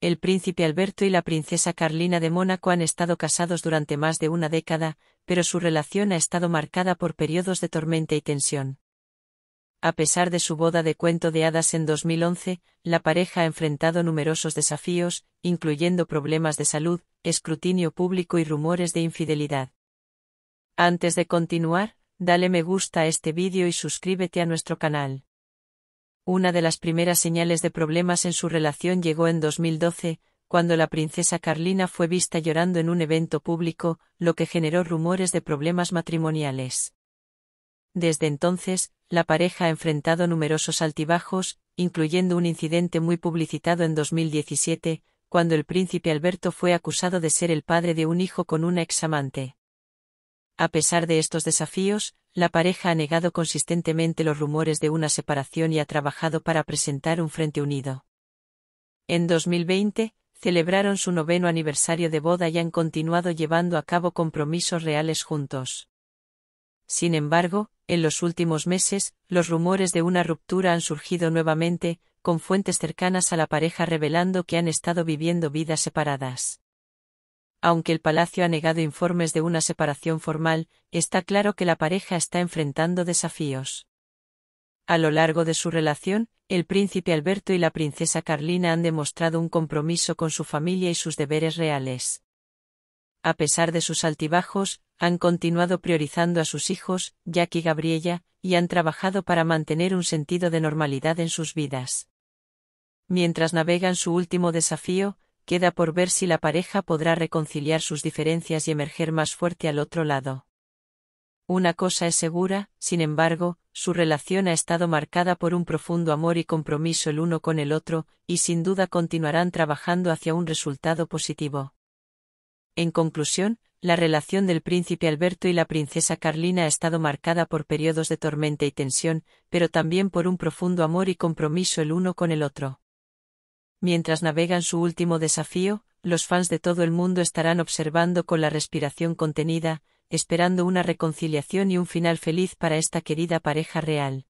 El príncipe Alberto y la princesa Carlina de Mónaco han estado casados durante más de una década, pero su relación ha estado marcada por periodos de tormenta y tensión. A pesar de su boda de cuento de hadas en 2011, la pareja ha enfrentado numerosos desafíos, incluyendo problemas de salud, escrutinio público y rumores de infidelidad. Antes de continuar, dale me gusta a este vídeo y suscríbete a nuestro canal. Una de las primeras señales de problemas en su relación llegó en 2012, cuando la princesa Carlina fue vista llorando en un evento público, lo que generó rumores de problemas matrimoniales. Desde entonces, la pareja ha enfrentado numerosos altibajos, incluyendo un incidente muy publicitado en 2017, cuando el príncipe Alberto fue acusado de ser el padre de un hijo con una examante. A pesar de estos desafíos, la pareja ha negado consistentemente los rumores de una separación y ha trabajado para presentar un frente unido. En 2020, celebraron su noveno aniversario de boda y han continuado llevando a cabo compromisos reales juntos. Sin embargo, en los últimos meses, los rumores de una ruptura han surgido nuevamente, con fuentes cercanas a la pareja revelando que han estado viviendo vidas separadas. Aunque el Palacio ha negado informes de una separación formal, está claro que la pareja está enfrentando desafíos. A lo largo de su relación, el príncipe Alberto y la princesa Carlina han demostrado un compromiso con su familia y sus deberes reales. A pesar de sus altibajos, han continuado priorizando a sus hijos, Jack y Gabriella, y han trabajado para mantener un sentido de normalidad en sus vidas. Mientras navegan su último desafío, queda por ver si la pareja podrá reconciliar sus diferencias y emerger más fuerte al otro lado. Una cosa es segura, sin embargo, su relación ha estado marcada por un profundo amor y compromiso el uno con el otro, y sin duda continuarán trabajando hacia un resultado positivo. En conclusión, la relación del príncipe Alberto y la princesa Carlina ha estado marcada por periodos de tormenta y tensión, pero también por un profundo amor y compromiso el uno con el otro. Mientras navegan su último desafío, los fans de todo el mundo estarán observando con la respiración contenida, esperando una reconciliación y un final feliz para esta querida pareja real.